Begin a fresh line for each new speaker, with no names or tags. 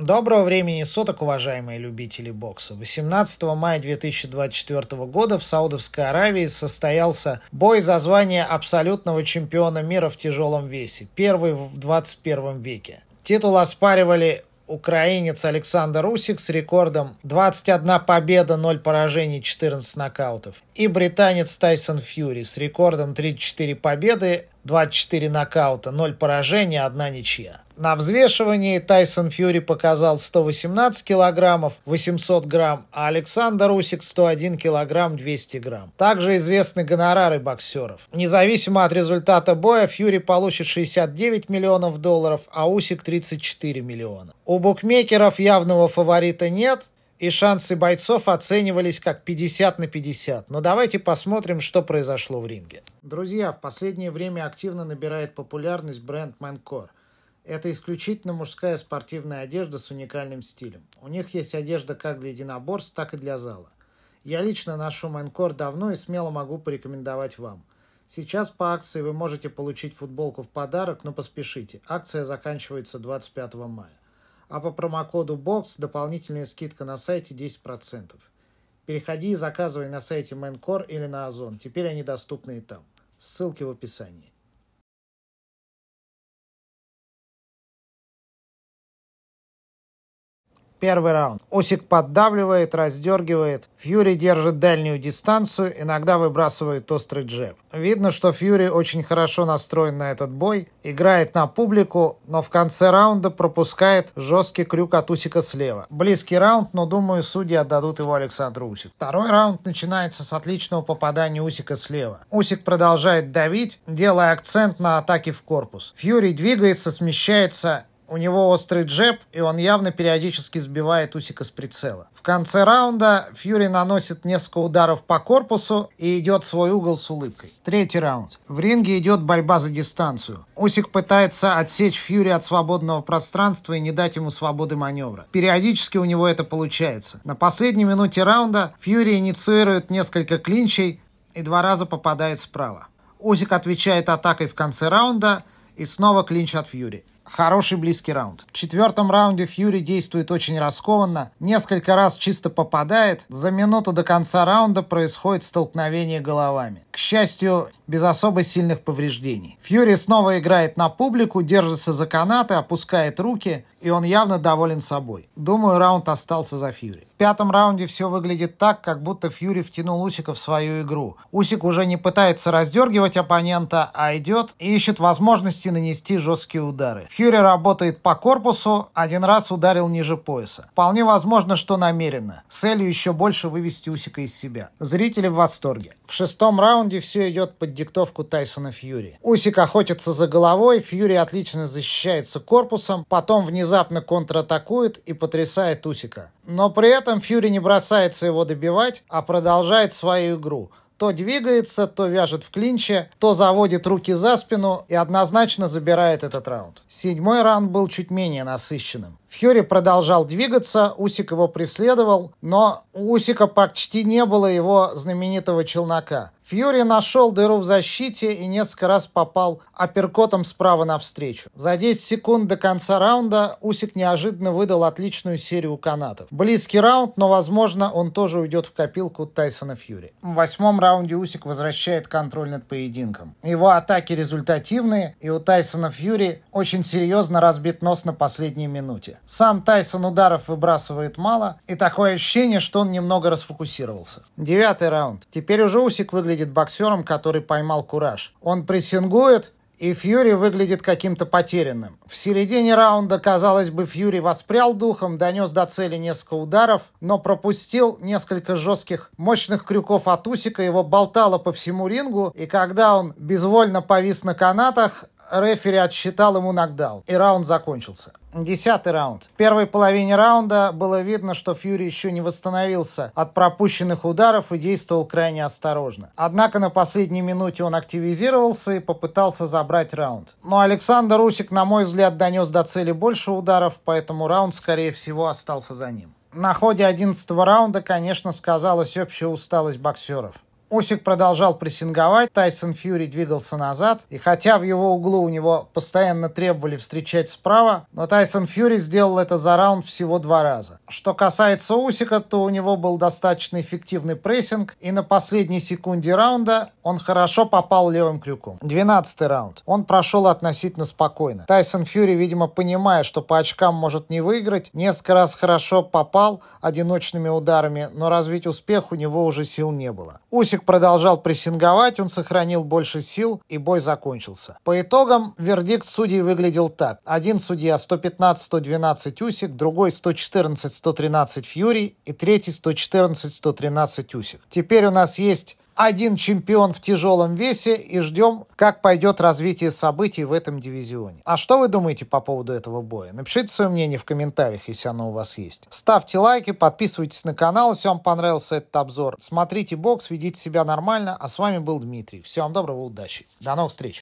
Доброго времени суток, уважаемые любители бокса. 18 мая 2024 года в Саудовской Аравии состоялся бой за звание абсолютного чемпиона мира в тяжелом весе, первый в 21 веке. Титул оспаривали украинец Александр Усик с рекордом 21 победа, 0 поражений, 14 нокаутов. И британец Тайсон Фьюри с рекордом 34 победы, 24 нокаута, 0 поражения, 1 ничья. На взвешивании Тайсон Фьюри показал 118 килограммов, 800 грамм, а Александр Усик 101 килограмм, 200 грамм. Также известны гонорары боксеров. Независимо от результата боя, Фьюри получит 69 миллионов долларов, а Усик 34 миллиона. У букмекеров явного фаворита нет, и шансы бойцов оценивались как 50 на 50. Но давайте посмотрим, что произошло в ринге. Друзья, в последнее время активно набирает популярность бренд Манкор. Это исключительно мужская спортивная одежда с уникальным стилем. У них есть одежда как для единоборств, так и для зала. Я лично ношу Манкор давно и смело могу порекомендовать вам. Сейчас по акции вы можете получить футболку в подарок, но поспешите. Акция заканчивается 25 мая а по промокоду BOX дополнительная скидка на сайте 10%. Переходи и заказывай на сайте Mancore или на Озон. Теперь они доступны и там. Ссылки в описании. Первый раунд. Усик поддавливает, раздергивает. Фьюри держит дальнюю дистанцию, иногда выбрасывает острый джеб. Видно, что Фьюри очень хорошо настроен на этот бой, играет на публику, но в конце раунда пропускает жесткий крюк от Усика слева. Близкий раунд, но, думаю, судьи отдадут его Александру Усик. Второй раунд начинается с отличного попадания Усика слева. Усик продолжает давить, делая акцент на атаке в корпус. Фьюри двигается, смещается, у него острый джеб, и он явно периодически сбивает Усика с прицела. В конце раунда Фьюри наносит несколько ударов по корпусу и идет свой угол с улыбкой. Третий раунд. В ринге идет борьба за дистанцию. Усик пытается отсечь Фьюри от свободного пространства и не дать ему свободы маневра. Периодически у него это получается. На последней минуте раунда Фьюри инициирует несколько клинчей и два раза попадает справа. Усик отвечает атакой в конце раунда и снова клинч от Фьюри. Хороший близкий раунд. В четвертом раунде Фьюри действует очень раскованно, несколько раз чисто попадает. За минуту до конца раунда происходит столкновение головами. К счастью, без особо сильных повреждений. Фьюри снова играет на публику, держится за канаты, опускает руки, и он явно доволен собой. Думаю, раунд остался за Фьюри. В пятом раунде все выглядит так, как будто Фьюри втянул Усика в свою игру. Усик уже не пытается раздергивать оппонента, а идет и ищет возможности нанести жесткие удары. Фьюри работает по корпусу, один раз ударил ниже пояса. Вполне возможно, что намеренно, с целью еще больше вывести Усика из себя. Зрители в восторге. В шестом раунде все идет под диктовку Тайсона Фьюри. Усик охотится за головой, Фьюри отлично защищается корпусом, потом внезапно контратакует и потрясает Усика. Но при этом Фьюри не бросается его добивать, а продолжает свою игру. То двигается, то вяжет в клинче, то заводит руки за спину и однозначно забирает этот раунд. Седьмой раунд был чуть менее насыщенным. Фьюри продолжал двигаться, Усик его преследовал, но у Усика почти не было его знаменитого челнока. Фьюри нашел дыру в защите и несколько раз попал апперкотом справа навстречу. За 10 секунд до конца раунда Усик неожиданно выдал отличную серию канатов. Близкий раунд, но, возможно, он тоже уйдет в копилку Тайсона Фьюри. В восьмом раунде Усик возвращает контроль над поединком. Его атаки результативные, и у Тайсона Фьюри очень серьезно разбит нос на последней минуте. Сам Тайсон ударов выбрасывает мало, и такое ощущение, что он немного расфокусировался. Девятый раунд. Теперь уже Усик выглядит боксером, который поймал кураж. Он прессингует, и Фьюри выглядит каким-то потерянным. В середине раунда, казалось бы, Фьюри воспрял духом, донес до цели несколько ударов, но пропустил несколько жестких, мощных крюков от Усика, его болтало по всему рингу, и когда он безвольно повис на канатах, Рефери отсчитал ему нокдаун, и раунд закончился. Десятый раунд. В первой половине раунда было видно, что Фьюри еще не восстановился от пропущенных ударов и действовал крайне осторожно. Однако на последней минуте он активизировался и попытался забрать раунд. Но Александр Русик, на мой взгляд, донес до цели больше ударов, поэтому раунд, скорее всего, остался за ним. На ходе одиннадцатого раунда, конечно, сказалась общая усталость боксеров. Усик продолжал прессинговать, Тайсон Фьюри двигался назад, и хотя в его углу у него постоянно требовали встречать справа, но Тайсон Фьюри сделал это за раунд всего два раза. Что касается Усика, то у него был достаточно эффективный прессинг, и на последней секунде раунда он хорошо попал левым крюком. 12 раунд. Он прошел относительно спокойно. Тайсон Фьюри, видимо, понимая, что по очкам может не выиграть, несколько раз хорошо попал одиночными ударами, но развить успех у него уже сил не было. Усик Лучик продолжал прессинговать, он сохранил больше сил, и бой закончился. По итогам вердикт судей выглядел так. Один судья 115-112 Усик, другой 114-113 Фьюри и третий 114-113 Усик. Теперь у нас есть один чемпион в тяжелом весе и ждем, как пойдет развитие событий в этом дивизионе. А что вы думаете по поводу этого боя? Напишите свое мнение в комментариях, если оно у вас есть. Ставьте лайки, подписывайтесь на канал, если вам понравился этот обзор. Смотрите бокс, ведите себя нормально. А с вами был Дмитрий. Всем доброго, удачи. До новых встреч.